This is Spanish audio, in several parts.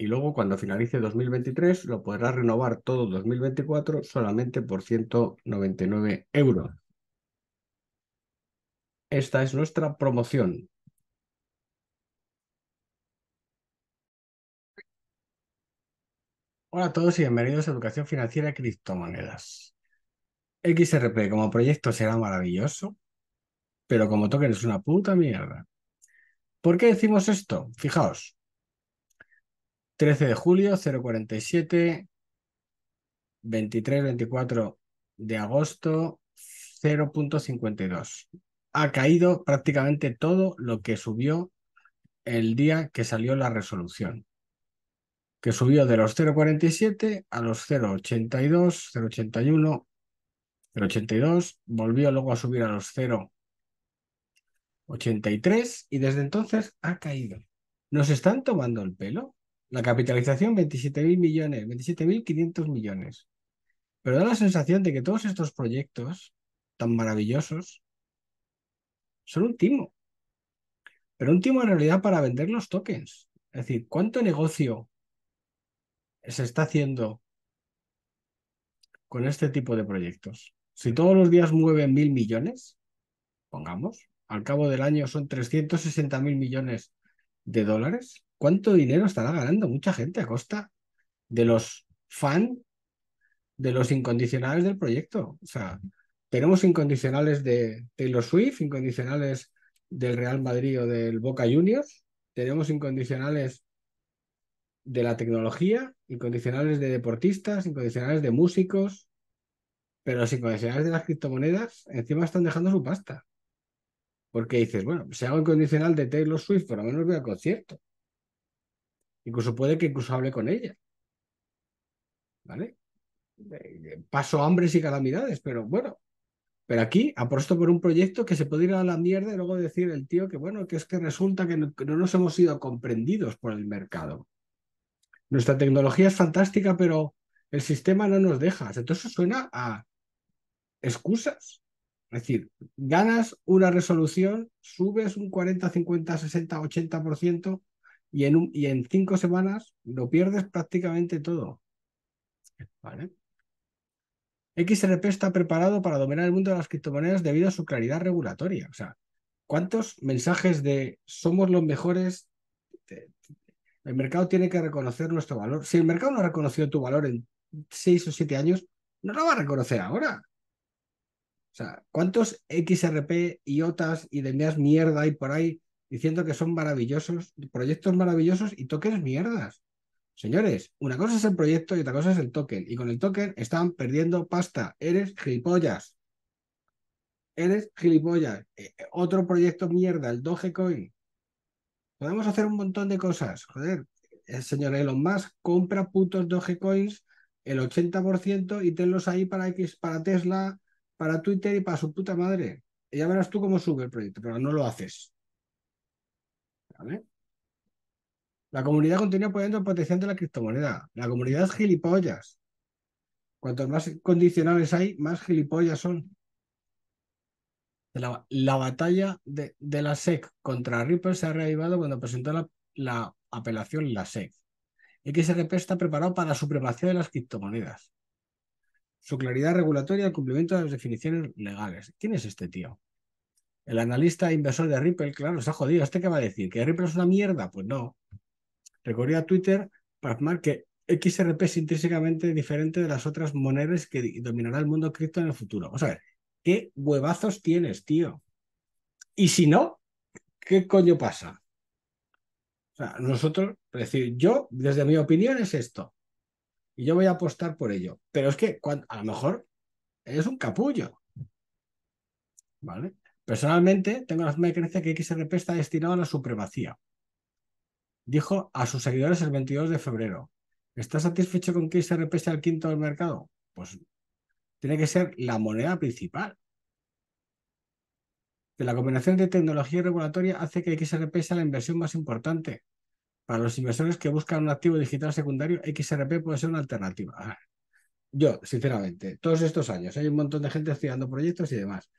y luego cuando finalice 2023 lo podrás renovar todo 2024 solamente por 199 euros. Esta es nuestra promoción. Hola a todos y bienvenidos a Educación Financiera y Criptomonedas. XRP como proyecto será maravilloso, pero como token es una puta mierda. ¿Por qué decimos esto? Fijaos, 13 de julio, 047. 23, 24 de agosto, 0.52. Ha caído prácticamente todo lo que subió el día que salió la resolución, que subió de los 0.47 a los 0.82, 0.81, 0.82, volvió luego a subir a los 0.83 y desde entonces ha caído. ¿Nos están tomando el pelo? La capitalización, 27.000 millones, 27.500 millones. Pero da la sensación de que todos estos proyectos tan maravillosos son un timo. Pero un timo en realidad para vender los tokens. Es decir, ¿cuánto negocio se está haciendo con este tipo de proyectos? Si todos los días mueven mil millones, pongamos, al cabo del año son 360 mil millones de dólares, ¿Cuánto dinero estará ganando mucha gente a costa de los fans, de los incondicionales del proyecto? O sea, tenemos incondicionales de Taylor Swift, incondicionales del Real Madrid o del Boca Juniors, tenemos incondicionales de la tecnología, incondicionales de deportistas, incondicionales de músicos, pero los incondicionales de las criptomonedas encima están dejando su pasta. Porque dices, bueno, si hago incondicional de Taylor Swift, por lo menos voy al concierto. Incluso puede que incluso hable con ella. ¿Vale? Eh, paso hambres y calamidades, pero bueno. Pero aquí apuesto por un proyecto que se puede ir a la mierda y luego decir el tío que bueno, que es que resulta que no, nos hemos sido comprendidos por el mercado. Nuestra tecnología es fantástica, pero el sistema no nos deja. Entonces suena a excusas. Es decir, ganas una resolución, subes un 40, 50, 60, 80%, y en, cinco semanas lo pierdes prácticamente todo. ¿Vale? XRP está preparado para dominar el mundo de las criptomonedas debido a su claridad regulatoria. O sea, ¿cuántos mensajes de somos los mejores? el mercado tiene que reconocer nuestro valor. Si el mercado no ha reconocido tu valor en seis o siete años, no lo va a reconocer ahora. O sea, ¿cuántos XRP, IOTAs y demás mierda hay por ahí diciendo que son maravillosos, proyectos maravillosos y tokens mierdas. Señores, una cosa es el proyecto y otra cosa es el token. Y con el token están perdiendo pasta. Eres gilipollas. Eres gilipollas. Eh, eh, otro proyecto mierda, el Dogecoin. Podemos hacer un montón de cosas. Joder, el señor Elon Musk compra putos Dogecoins el 80% y tenlos ahí para X, para Tesla, para Twitter y para su puta madre. Y ya verás tú cómo sube el proyecto, pero no lo haces. La comunidad continúa apoyando protección de la criptomoneda. La comunidad es gilipollas. Cuantos más condicionales hay, más gilipollas son. La, batalla de, la SEC contra Ripple se ha reavivado cuando presentó la, apelación la SEC. XRP está preparado para la supremacía de las criptomonedas. Su claridad regulatoria, el cumplimiento de las definiciones legales. ¿Quién es este tío? El analista inversor de Ripple, claro, se ha jodido. ¿Este qué va a decir? ¿Que Ripple es una mierda? Pues no. Recorrió a Twitter para afirmar que XRP es intrínsecamente diferente de las otras monedas que dominará el mundo cripto en el futuro. Vamos a ver, ¿qué huevazos tienes, tío? Y si no, ¿qué coño pasa? O sea, nosotros, decir, yo, desde mi opinión, es esto. Y yo voy a apostar por ello. Pero es que a lo mejor es un capullo. ¿Vale? Personalmente, tengo la firme creencia que XRP está destinado a la supremacía. Dijo a sus seguidores el 22 de febrero. ¿Estás satisfecho con que XRP sea el quinto del mercado? Pues tiene que ser la moneda principal. Que la combinación de tecnología y regulatoria hace que XRP sea la inversión más importante. Para los inversores que buscan un activo digital secundario, XRP puede ser una alternativa. Yo, sinceramente, todos estos años hay un montón de gente estudiando proyectos y demás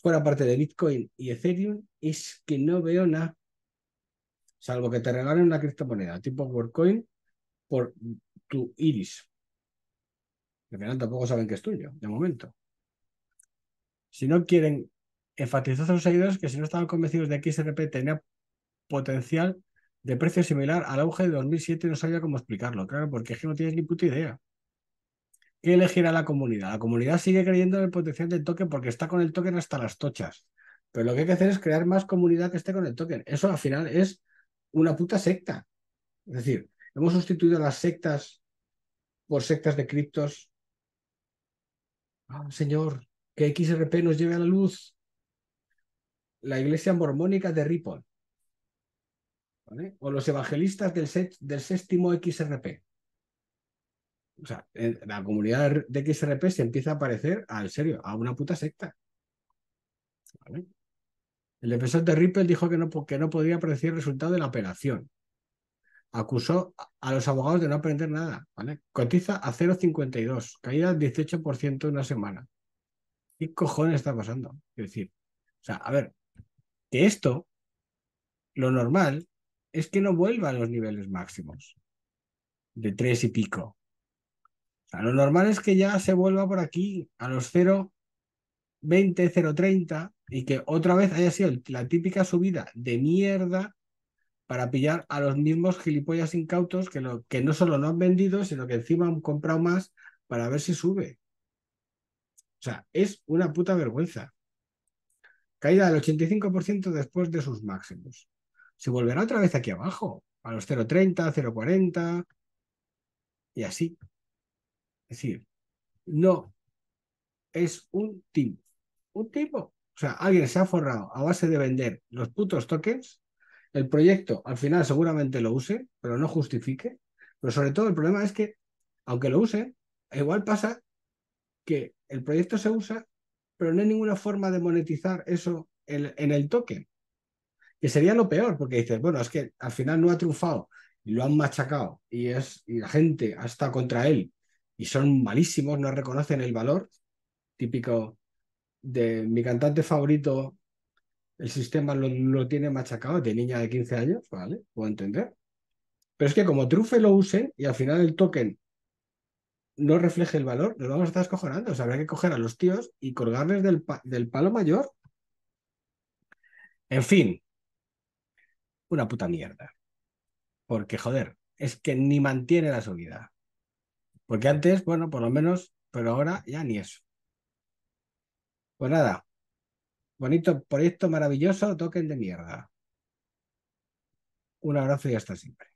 fuera parte de Bitcoin y Ethereum es que no veo nada. Salvo que te regalen una criptomoneda tipo Wordcoin por tu iris. Al final tampoco saben que es tuyo, de momento. Si no quieren, enfatizar a sus seguidores que si no estaban convencidos de que XRP tenía potencial de precio similar al auge de 2007 no sabía cómo explicarlo, claro, porque es que no tienes ni puta idea. ¿Qué elegir a la comunidad. La comunidad sigue creyendo en el potencial del token porque está con el token hasta las tochas. Pero lo que hay que hacer es crear más comunidad que esté con el token. Eso al final es una puta secta. Es decir, hemos sustituido las sectas por sectas de criptos. Ah, señor, que XRP nos lleve a la luz. La iglesia mormónica de Ripple. O los evangelistas del, del séptimo XRP. O sea, la comunidad de XRP se empieza a parecer, al serio, a una puta secta. El defensor de Ripple dijo que no, porque no podía predecir el resultado de la operación. Acusó a los abogados de no aprender nada. ¿vale? Cotiza a 0,52, caída al 18% en una semana. ¿Qué cojones está pasando? Es decir, o sea, a ver, que esto, lo normal, es que no vuelva a los niveles máximos de 3 y pico lo normal es que ya se vuelva por aquí a los 0,20, 0,30 y que otra vez haya sido la típica subida de mierda para pillar a los mismos gilipollas incautos que, lo, que no solo no han vendido, sino que encima han comprado más para ver si sube. O sea, es una puta vergüenza. Caída del 85% después de sus máximos. Se volverá otra vez aquí abajo, a los 0,30, 0,40 y así. Es decir, no es un tipo. Un tipo. O sea, alguien se ha forrado a base de vender los putos tokens. El proyecto al final seguramente lo use, pero no justifique. Pero sobre todo el problema es que, aunque lo use, igual pasa que el proyecto se usa, pero no hay ninguna forma de monetizar eso en, en el token. Que sería lo peor, porque dices, bueno, es que al final no ha triunfado y lo han machacado y, es, y la gente hasta contra él y son malísimos, no reconocen el valor típico de mi cantante favorito. El sistema lo, tiene machacado de niña de 15 años, ¿vale? Puedo entender. Pero es que como trufe lo usen y al final el token no refleje el valor, nos vamos a estar escojonando. O habrá que coger a los tíos y colgarles del, del palo mayor. En fin, una puta mierda. Porque, joder, es que ni mantiene la seguridad. Porque antes, bueno, por lo menos, pero ahora ya ni eso. Pues nada, bonito proyecto maravilloso, token de mierda. Un abrazo y hasta siempre.